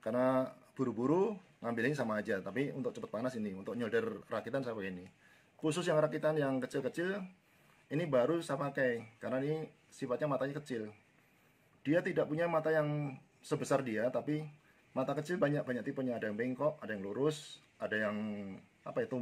karena buru-buru ngambil ini sama aja tapi untuk cepat panas ini untuk nyolder rakitan saya ini khusus yang rakitan yang kecil-kecil ini baru saya pakai karena ini sifatnya matanya kecil dia tidak punya mata yang sebesar dia tapi mata kecil banyak banyak tipenya ada yang bengkok ada yang lurus ada yang apa itu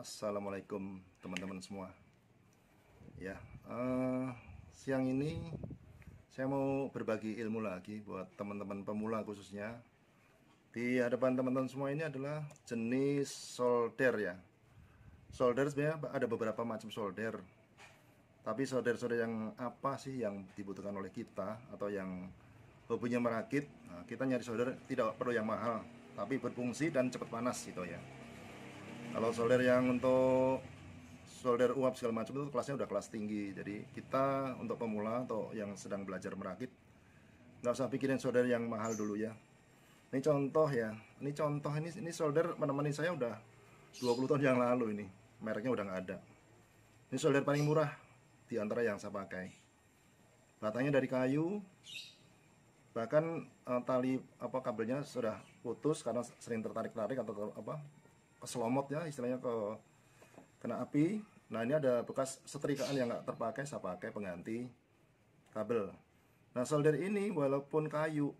Assalamualaikum teman-teman semua Ya uh, Siang ini Saya mau berbagi ilmu lagi Buat teman-teman pemula khususnya Di hadapan teman-teman semua ini adalah Jenis solder ya Solder sebenarnya ada beberapa macam solder Tapi solder-solder yang apa sih Yang dibutuhkan oleh kita Atau yang hobinya merakit nah, Kita nyari solder tidak perlu yang mahal Tapi berfungsi dan cepat panas gitu ya kalau solder yang untuk solder uap segala macam itu kelasnya udah kelas tinggi jadi kita untuk pemula atau yang sedang belajar merakit nggak usah pikirin solder yang mahal dulu ya ini contoh ya ini contoh ini ini solder menemani saya udah 20 tahun yang lalu ini mereknya udah nggak ada ini solder paling murah di antara yang saya pakai batangnya dari kayu bahkan eh, tali apa kabelnya sudah putus karena sering tertarik-tarik atau apa keselomot ya istilahnya ke kena api nah ini ada bekas setrikaan yang nggak terpakai saya pakai pengganti kabel nah solder ini walaupun kayu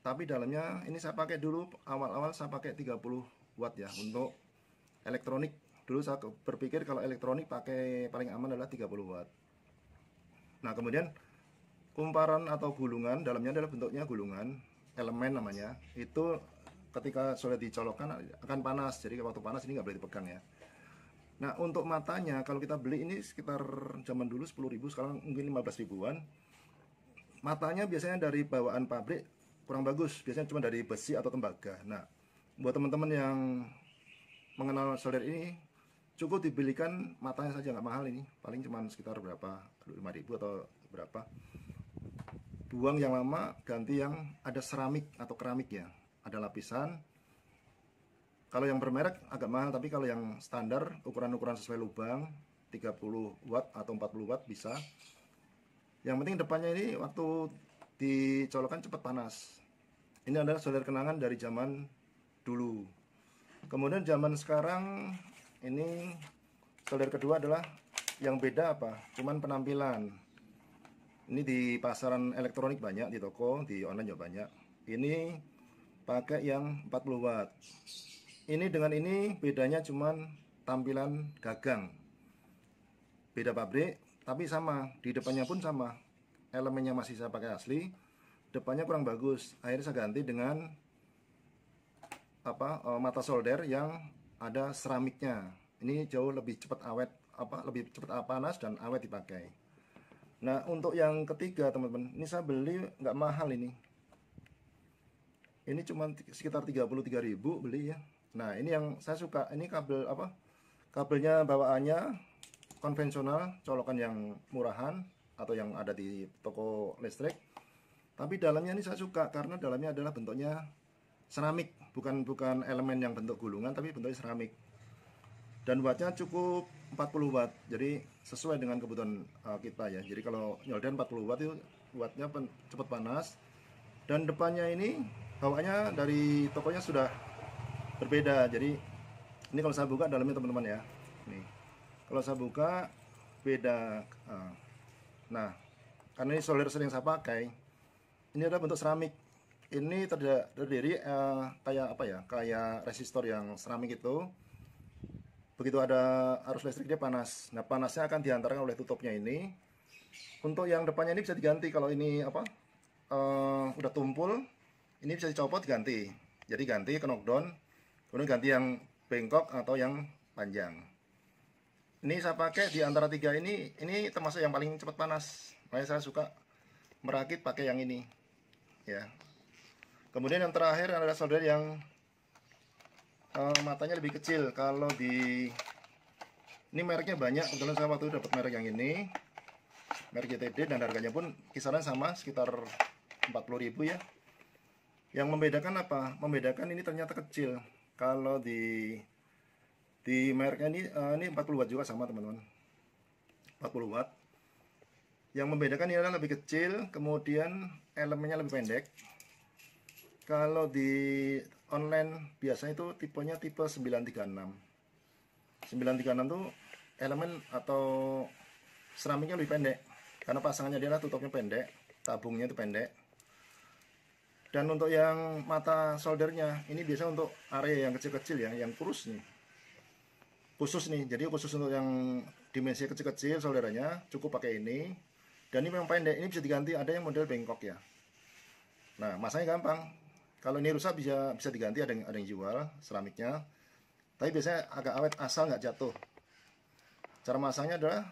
tapi dalamnya ini saya pakai dulu awal-awal saya pakai 30 watt ya untuk elektronik dulu saya berpikir kalau elektronik pakai paling aman adalah 30 watt nah kemudian kumparan atau gulungan dalamnya adalah bentuknya gulungan elemen namanya itu ketika sudah dicolokkan akan panas jadi waktu panas ini nggak boleh dipegang ya nah untuk matanya kalau kita beli ini sekitar zaman dulu 10.000 sekarang mungkin 15 ribuan matanya biasanya dari bawaan pabrik kurang bagus biasanya cuma dari besi atau tembaga nah buat teman-teman yang mengenal solder ini cukup dibelikan matanya saja nggak mahal ini paling cuma sekitar berapa ribu atau berapa buang yang lama ganti yang ada seramik atau keramik ya ada lapisan kalau yang bermerek agak mahal tapi kalau yang standar ukuran-ukuran sesuai lubang 30 watt atau 40 watt bisa yang penting depannya ini waktu dicolokkan cepat panas ini adalah solder kenangan dari zaman dulu kemudian zaman sekarang ini solder kedua adalah yang beda apa cuman penampilan ini di pasaran elektronik banyak di toko di online juga banyak ini pakai yang 40 watt ini dengan ini bedanya cuman tampilan gagang beda pabrik tapi sama di depannya pun sama elemennya masih saya pakai asli depannya kurang bagus akhirnya saya ganti dengan apa eh, mata solder yang ada seramiknya ini jauh lebih cepat awet apa lebih cepat panas dan awet dipakai nah untuk yang ketiga teman-teman ini saya beli nggak mahal ini ini cuma sekitar 33 ribu beli ya nah ini yang saya suka ini kabel apa kabelnya bawaannya konvensional colokan yang murahan atau yang ada di toko listrik tapi dalamnya ini saya suka karena dalamnya adalah bentuknya seramik bukan bukan elemen yang bentuk gulungan tapi bentuknya seramik dan wattnya cukup 40 watt jadi sesuai dengan kebutuhan eh, kita ya jadi kalau nyolden 40 watt itu wattnya cepat panas dan depannya ini bawaannya dari tokonya sudah berbeda jadi ini kalau saya buka dalamnya teman-teman ya nih kalau saya buka beda ah. nah karena ini solar sering saya pakai ini adalah bentuk seramik ini terdiri eh, kayak apa ya kayak resistor yang seramik itu begitu ada arus listrik dia panas nah panasnya akan diantarkan oleh tutupnya ini untuk yang depannya ini bisa diganti kalau ini apa eh, udah tumpul ini bisa dicopot ganti jadi ganti ke knockdown kemudian ganti yang bengkok atau yang panjang ini saya pakai di antara tiga ini ini termasuk yang paling cepat panas makanya saya suka merakit pakai yang ini ya kemudian yang terakhir adalah solder yang uh, matanya lebih kecil kalau di ini mereknya banyak kebetulan saya waktu itu dapat merek yang ini merek JTD dan harganya pun kisaran sama sekitar 40.000 ya yang membedakan apa? Membedakan ini ternyata kecil. Kalau di di mereknya ini uh, ini 40 watt juga sama teman-teman. 40 watt. Yang membedakan ini adalah lebih kecil, kemudian elemennya lebih pendek. Kalau di online biasanya itu tipenya tipe 936. 936 itu elemen atau seramiknya lebih pendek karena pasangannya dia adalah tutupnya pendek, tabungnya itu pendek dan untuk yang mata soldernya ini biasa untuk area yang kecil-kecil ya yang kurus nih khusus nih jadi khusus untuk yang dimensi kecil-kecil solderannya cukup pakai ini dan ini memang pendek ini bisa diganti ada yang model bengkok ya nah masanya gampang kalau ini rusak bisa bisa diganti ada yang ada yang jual seramiknya tapi biasanya agak awet asal nggak jatuh cara masangnya adalah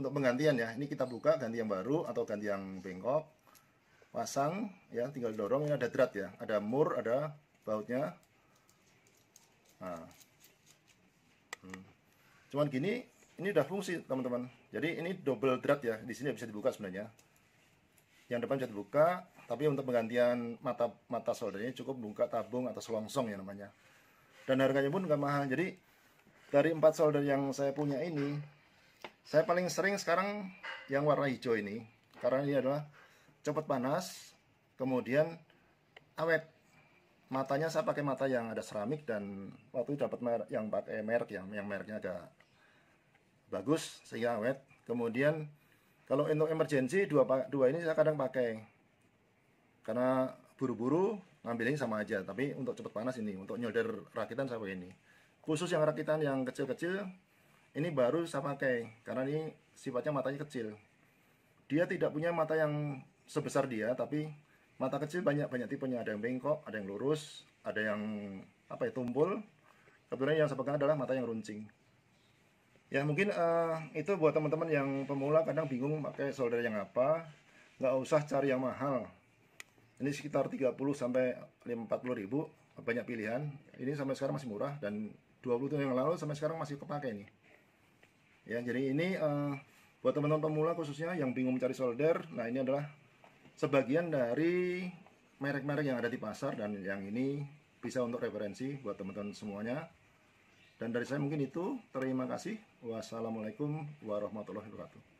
untuk penggantian ya ini kita buka ganti yang baru atau ganti yang bengkok pasang ya tinggal dorong ini ada drat ya ada mur ada bautnya nah. hmm. cuman gini ini udah fungsi teman-teman jadi ini double drat ya di sini bisa dibuka sebenarnya yang depan bisa dibuka tapi untuk penggantian mata mata soldernya cukup buka tabung atau selongsong ya namanya dan harganya pun nggak mahal jadi dari empat solder yang saya punya ini saya paling sering sekarang yang warna hijau ini karena ini adalah cepat panas, kemudian awet. Matanya saya pakai mata yang ada seramik dan waktu itu dapat merek, yang pakai merek yang yang mereknya agak bagus sehingga awet. Kemudian kalau untuk emergency dua dua ini saya kadang pakai karena buru-buru ngambil ini sama aja tapi untuk cepat panas ini untuk nyolder rakitan saya pakai ini khusus yang rakitan yang kecil-kecil ini baru saya pakai karena ini sifatnya matanya kecil dia tidak punya mata yang sebesar dia tapi mata kecil banyak banyak tipenya ada yang bengkok ada yang lurus ada yang apa ya tumpul Kebetulan yang saya adalah mata yang runcing ya mungkin uh, itu buat teman-teman yang pemula kadang bingung pakai solder yang apa nggak usah cari yang mahal ini sekitar 30 sampai 40 ribu banyak pilihan ini sampai sekarang masih murah dan 20 tahun yang lalu sampai sekarang masih kepake ini ya jadi ini uh, buat teman-teman pemula khususnya yang bingung mencari solder nah ini adalah sebagian dari merek-merek yang ada di pasar dan yang ini bisa untuk referensi buat teman-teman semuanya. Dan dari saya mungkin itu. Terima kasih. Wassalamualaikum warahmatullahi wabarakatuh.